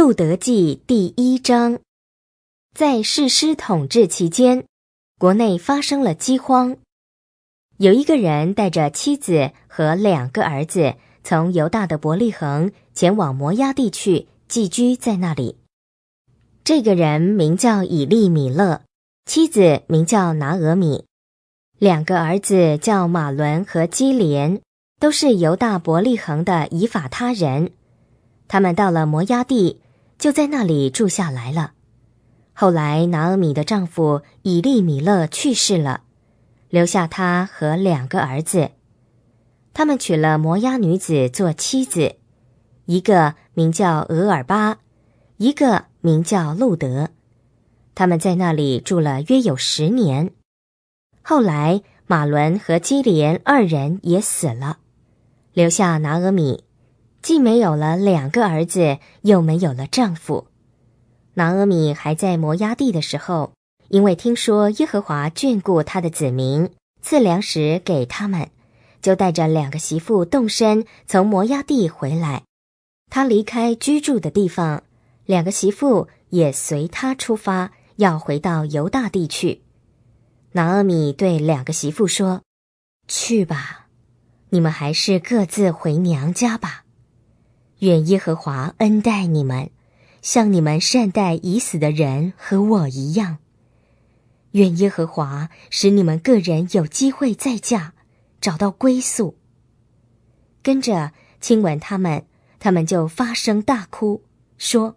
《路德记》第一章，在世师统治期间，国内发生了饥荒。有一个人带着妻子和两个儿子，从犹大的伯利恒前往摩押地区寄居在那里。这个人名叫以利米勒，妻子名叫拿俄米，两个儿子叫马伦和基连，都是犹大伯利恒的以法他人。他们到了摩崖地。就在那里住下来了。后来拿俄米的丈夫以利米勒去世了，留下他和两个儿子。他们娶了摩押女子做妻子，一个名叫俄尔巴，一个名叫路德。他们在那里住了约有十年。后来马伦和基连二人也死了，留下拿俄米。既没有了两个儿子，又没有了丈夫，拿阿米还在摩崖地的时候，因为听说耶和华眷顾他的子民，赐粮食给他们，就带着两个媳妇动身，从摩崖地回来。他离开居住的地方，两个媳妇也随他出发，要回到犹大地去。拿阿米对两个媳妇说：“去吧，你们还是各自回娘家吧。”愿耶和华恩待你们，像你们善待已死的人和我一样。愿耶和华使你们个人有机会再嫁，找到归宿。跟着亲吻他们，他们就发声大哭，说：“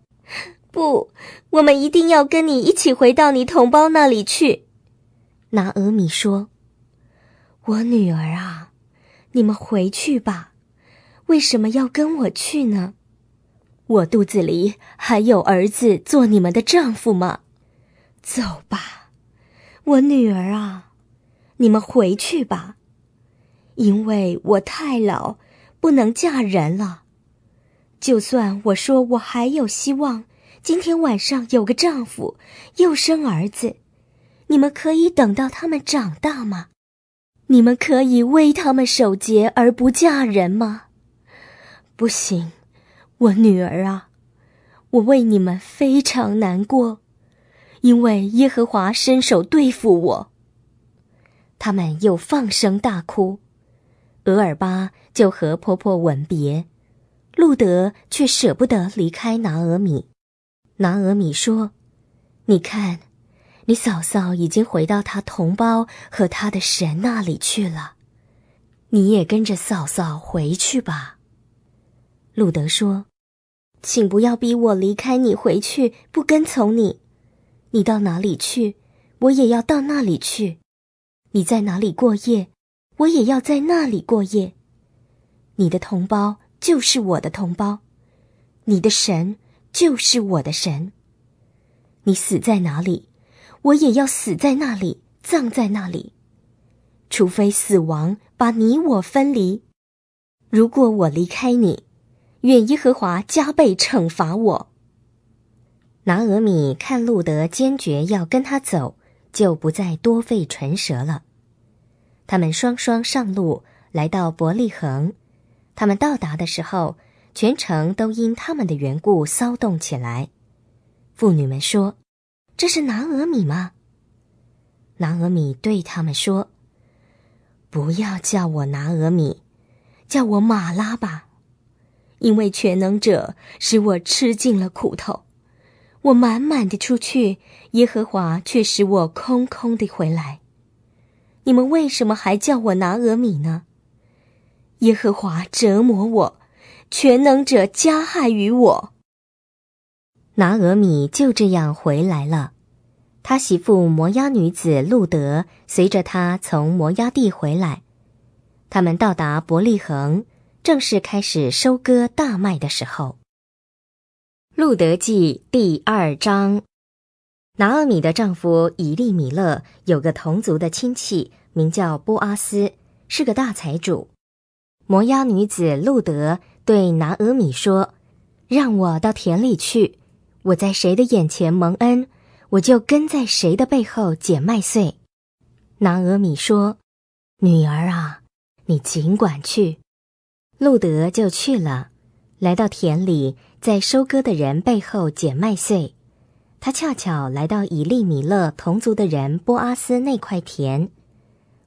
不，我们一定要跟你一起回到你同胞那里去。”拿俄米说：“我女儿啊，你们回去吧。”为什么要跟我去呢？我肚子里还有儿子，做你们的丈夫吗？走吧，我女儿啊，你们回去吧，因为我太老，不能嫁人了。就算我说我还有希望，今天晚上有个丈夫，又生儿子，你们可以等到他们长大吗？你们可以为他们守节而不嫁人吗？不行，我女儿啊，我为你们非常难过，因为耶和华伸手对付我。他们又放声大哭，俄尔巴就和婆婆吻别，路德却舍不得离开拿俄米。拿俄米说：“你看，你嫂嫂已经回到她同胞和她的神那里去了，你也跟着嫂嫂回去吧。”路德说：“请不要逼我离开你，回去不跟从你。你到哪里去，我也要到那里去；你在哪里过夜，我也要在那里过夜。你的同胞就是我的同胞，你的神就是我的神。你死在哪里，我也要死在那里，葬在那里，除非死亡把你我分离。如果我离开你。”愿耶和华加倍惩罚我。拿俄米看路德坚决要跟他走，就不再多费唇舌了。他们双双上路，来到伯利恒。他们到达的时候，全城都因他们的缘故骚动起来。妇女们说：“这是拿俄米吗？”拿俄米对他们说：“不要叫我拿俄米，叫我马拉吧。”因为全能者使我吃尽了苦头，我满满的出去，耶和华却使我空空的回来。你们为什么还叫我拿俄米呢？耶和华折磨我，全能者加害于我。拿俄米就这样回来了，他媳妇摩押女子路德随着他从摩押地回来，他们到达伯利恒。正式开始收割大麦的时候，《路德记》第二章，拿阿米的丈夫以利米勒有个同族的亲戚，名叫波阿斯，是个大财主。摩押女子路德对拿阿米说：“让我到田里去，我在谁的眼前蒙恩，我就跟在谁的背后捡麦穗。”拿阿米说：“女儿啊，你尽管去。”路德就去了，来到田里，在收割的人背后捡麦穗。他恰巧来到以利米勒同族的人波阿斯那块田。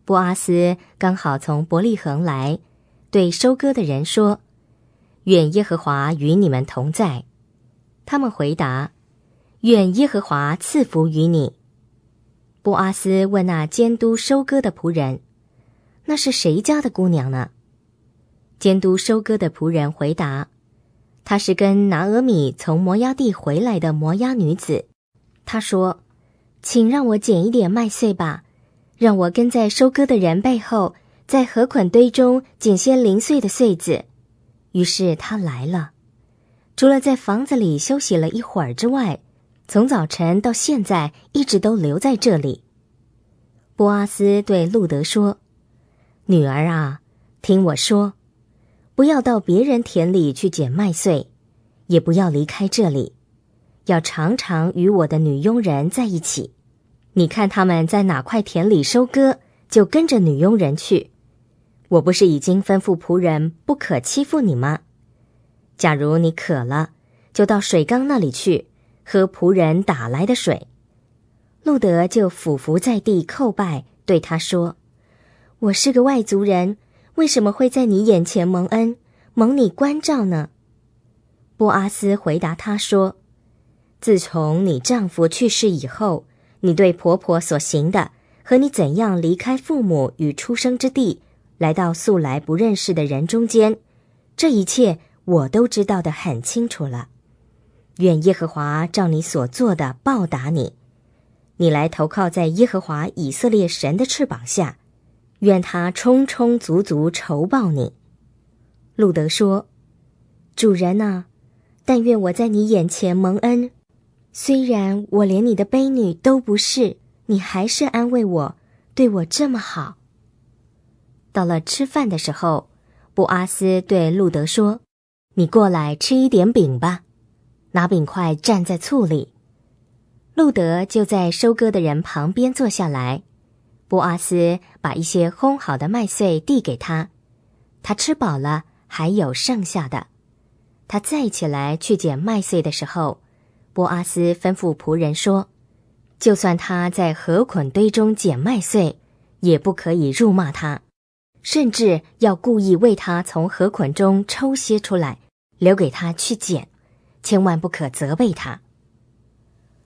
波阿斯刚好从伯利恒来，对收割的人说：“愿耶和华与你们同在。”他们回答：“愿耶和华赐福于你。”波阿斯问那监督收割的仆人：“那是谁家的姑娘呢？”监督收割的仆人回答：“她是跟拿俄米从摩崖地回来的摩崖女子。”她说：“请让我捡一点麦穗吧，让我跟在收割的人背后，在禾捆堆中捡些零碎的穗子。”于是她来了，除了在房子里休息了一会儿之外，从早晨到现在一直都留在这里。波阿斯对路德说：“女儿啊，听我说。”不要到别人田里去捡麦穗，也不要离开这里，要常常与我的女佣人在一起。你看他们在哪块田里收割，就跟着女佣人去。我不是已经吩咐仆人不可欺负你吗？假如你渴了，就到水缸那里去喝仆人打来的水。路德就俯伏在地叩拜，对他说：“我是个外族人。”为什么会在你眼前蒙恩、蒙你关照呢？波阿斯回答他说：“自从你丈夫去世以后，你对婆婆所行的，和你怎样离开父母与出生之地，来到素来不认识的人中间，这一切我都知道的很清楚了。愿耶和华照你所做的报答你。你来投靠在耶和华以色列神的翅膀下。”愿他充充足足酬报你，路德说：“主人啊，但愿我在你眼前蒙恩，虽然我连你的卑女都不是，你还是安慰我，对我这么好。”到了吃饭的时候，布阿斯对路德说：“你过来吃一点饼吧，拿饼块蘸在醋里。”路德就在收割的人旁边坐下来。波阿斯把一些烘好的麦穗递给他，他吃饱了，还有剩下的。他再起来去捡麦穗的时候，波阿斯吩咐仆人说：“就算他在河捆堆中捡麦穗，也不可以辱骂他，甚至要故意为他从河捆中抽些出来，留给他去捡，千万不可责备他。”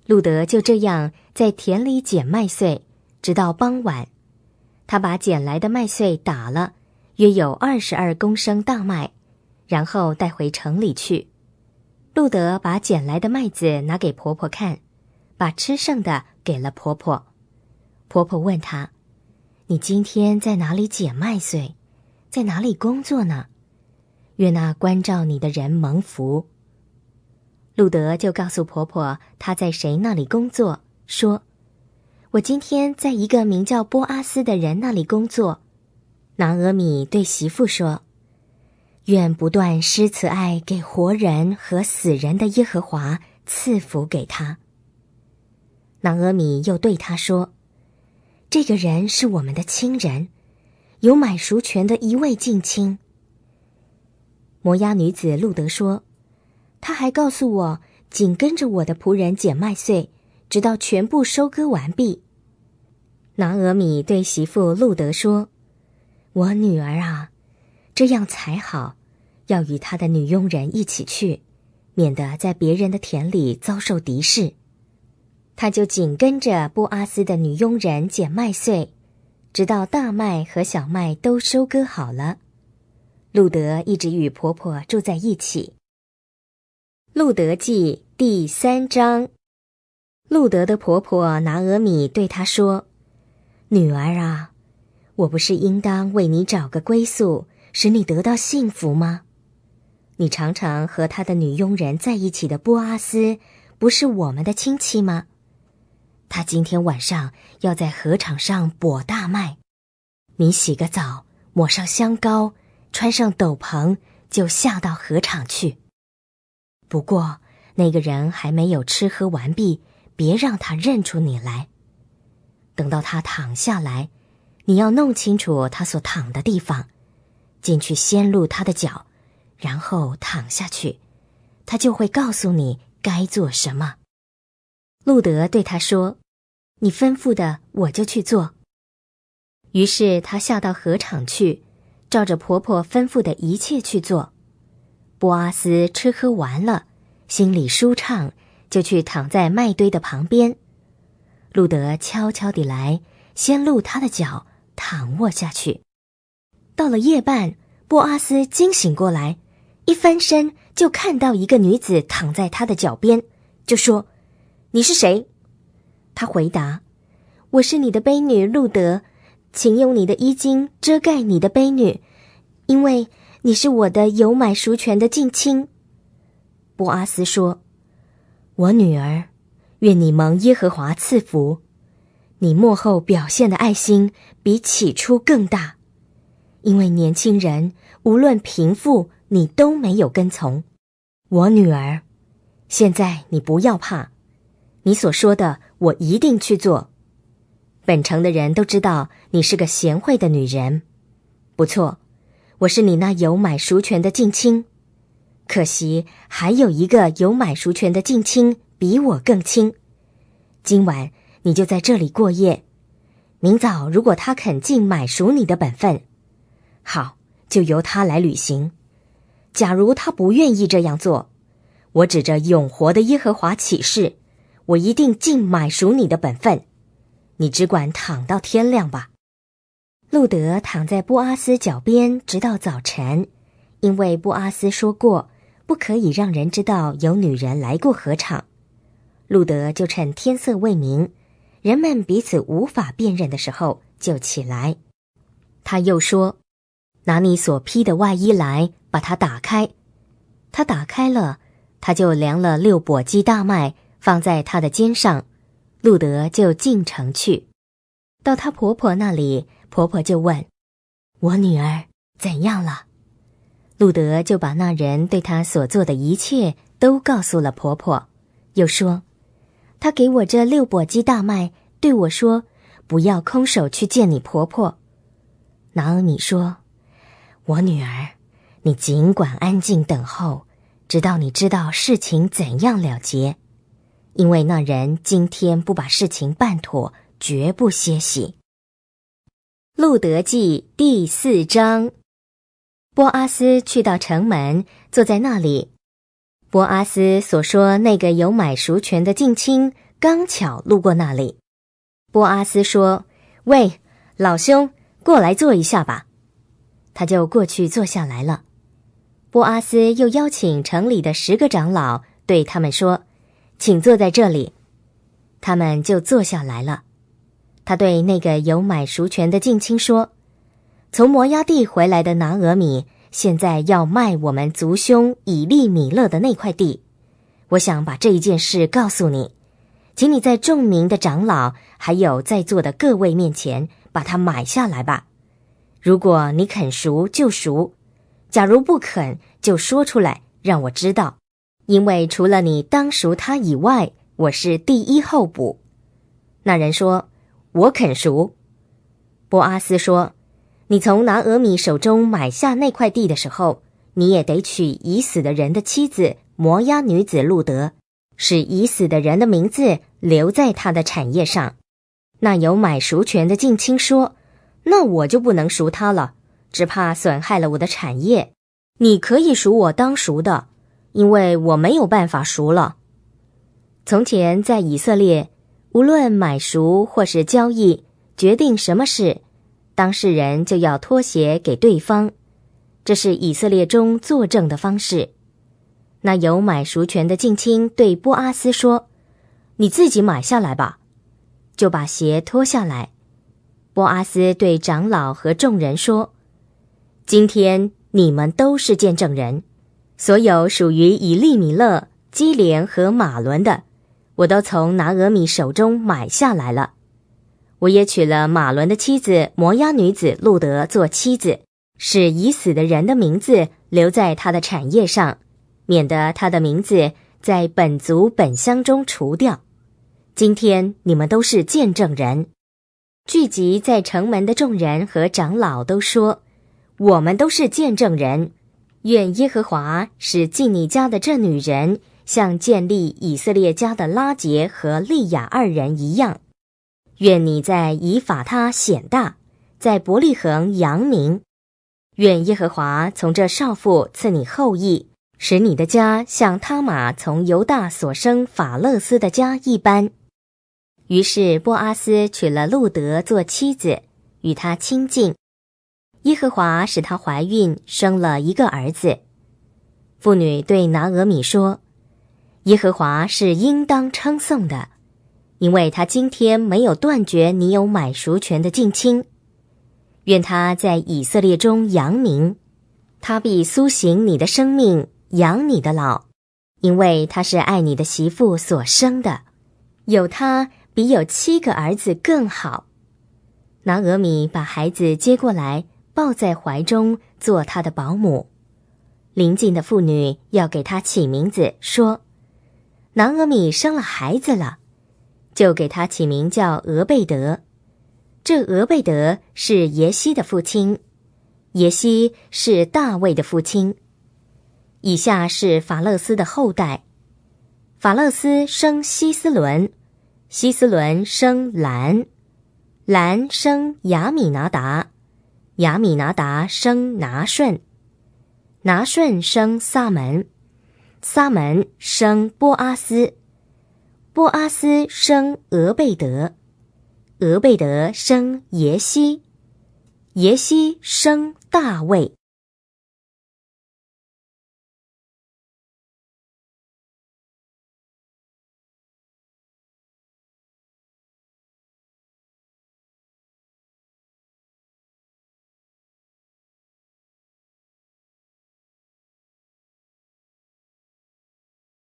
路德就这样在田里捡麦穗。直到傍晚，他把捡来的麦穗打了，约有二十二公升大麦，然后带回城里去。路德把捡来的麦子拿给婆婆看，把吃剩的给了婆婆。婆婆问他：“你今天在哪里捡麦穗，在哪里工作呢？”“愿那关照你的人蒙福。”路德就告诉婆婆他在谁那里工作，说。我今天在一个名叫波阿斯的人那里工作，拿俄米对媳妇说：“愿不断施慈爱给活人和死人的耶和华赐福给他。”拿俄米又对他说：“这个人是我们的亲人，有买赎权的一位近亲。”摩押女子路德说：“他还告诉我，紧跟着我的仆人捡麦穗。”直到全部收割完毕，拿俄米对媳妇路德说：“我女儿啊，这样才好，要与她的女佣人一起去，免得在别人的田里遭受敌视。”他就紧跟着波阿斯的女佣人捡麦穗，直到大麦和小麦都收割好了。路德一直与婆婆住在一起。路德记第三章。路德的婆婆拿俄米对她说：“女儿啊，我不是应当为你找个归宿，使你得到幸福吗？你常常和他的女佣人在一起的波阿斯，不是我们的亲戚吗？他今天晚上要在河场上簸大麦，你洗个澡，抹上香膏，穿上斗篷，就下到河场去。不过那个人还没有吃喝完毕。”别让他认出你来。等到他躺下来，你要弄清楚他所躺的地方，进去先露他的脚，然后躺下去，他就会告诉你该做什么。路德对他说：“你吩咐的，我就去做。”于是他下到河场去，照着婆婆吩咐的一切去做。波阿斯吃喝完了，心里舒畅。就去躺在麦堆的旁边，路德悄悄地来，先露他的脚，躺卧下去。到了夜半，波阿斯惊醒过来，一翻身就看到一个女子躺在他的脚边，就说：“你是谁？”他回答：“我是你的悲女路德，请用你的衣襟遮盖你的悲女，因为你是我的有买赎权的近亲。”波阿斯说。我女儿，愿你蒙耶和华赐福，你幕后表现的爱心比起初更大，因为年轻人无论贫富，你都没有跟从。我女儿，现在你不要怕，你所说的我一定去做。本城的人都知道你是个贤惠的女人，不错，我是你那有买赎权的近亲。可惜还有一个有买赎权的近亲比我更亲，今晚你就在这里过夜，明早如果他肯尽买赎你的本分，好就由他来履行；假如他不愿意这样做，我指着永活的耶和华起誓，我一定尽买赎你的本分，你只管躺到天亮吧。路德躺在布阿斯脚边直到早晨，因为布阿斯说过。不可以让人知道有女人来过河场。路德就趁天色未明，人们彼此无法辨认的时候就起来。他又说：“拿你所披的外衣来，把它打开。”他打开了，他就量了六簸箕大麦放在他的肩上。路德就进城去，到他婆婆那里。婆婆就问：“我女儿怎样了？”路德就把那人对他所做的一切都告诉了婆婆，又说：“他给我这六簸箕大麦，对我说：‘不要空手去见你婆婆。’”然后你说：“我女儿，你尽管安静等候，直到你知道事情怎样了结，因为那人今天不把事情办妥，绝不歇息。”《路德记》第四章。波阿斯去到城门，坐在那里。波阿斯所说那个有买赎权的近亲，刚巧路过那里。波阿斯说：“喂，老兄，过来坐一下吧。”他就过去坐下来了。波阿斯又邀请城里的十个长老，对他们说：“请坐在这里。”他们就坐下来了。他对那个有买赎权的近亲说。从摩崖地回来的拿俄米，现在要卖我们族兄以利米勒的那块地，我想把这一件事告诉你，请你在众民的长老，还有在座的各位面前把它买下来吧。如果你肯赎就赎，假如不肯就说出来让我知道，因为除了你当赎他以外，我是第一候补。那人说：“我肯赎。”波阿斯说。你从拿俄米手中买下那块地的时候，你也得娶已死的人的妻子摩押女子路德，使已死的人的名字留在他的产业上。那有买赎权的近亲说：“那我就不能赎他了，只怕损害了我的产业。你可以赎我当赎的，因为我没有办法赎了。”从前在以色列，无论买赎或是交易，决定什么事。当事人就要脱鞋给对方，这是以色列中作证的方式。那有买赎权的近亲对波阿斯说：“你自己买下来吧。”就把鞋脱下来。波阿斯对长老和众人说：“今天你们都是见证人，所有属于以利米勒、基连和马伦的，我都从拿俄米手中买下来了。”我也娶了马伦的妻子摩押女子路德做妻子，使已死的人的名字留在他的产业上，免得他的名字在本族本乡中除掉。今天你们都是见证人，聚集在城门的众人和长老都说：“我们都是见证人。”愿耶和华使进你家的这女人像建立以色列家的拉结和利亚二人一样。愿你在以法他显大，在伯利恒扬名。愿耶和华从这少妇赐你后裔，使你的家像他玛从犹大所生法勒斯的家一般。于是波阿斯娶了路德做妻子，与他亲近。耶和华使她怀孕，生了一个儿子。妇女对拿俄米说：“耶和华是应当称颂的。”因为他今天没有断绝你有买赎权的近亲，愿他在以色列中扬名，他必苏醒你的生命，养你的老，因为他是爱你的媳妇所生的，有他比有七个儿子更好。南额米把孩子接过来，抱在怀中，做他的保姆。邻近的妇女要给他起名字，说：“南额米生了孩子了。”就给他起名叫俄贝德，这俄贝德是耶西的父亲，耶西是大卫的父亲。以下是法勒斯的后代：法勒斯生希斯伦，希斯伦生兰，兰生亚米拿达，亚米拿达生拿顺，拿顺生撒门，撒门生波阿斯。波阿斯生俄贝德，俄贝德生耶西，耶西生大卫。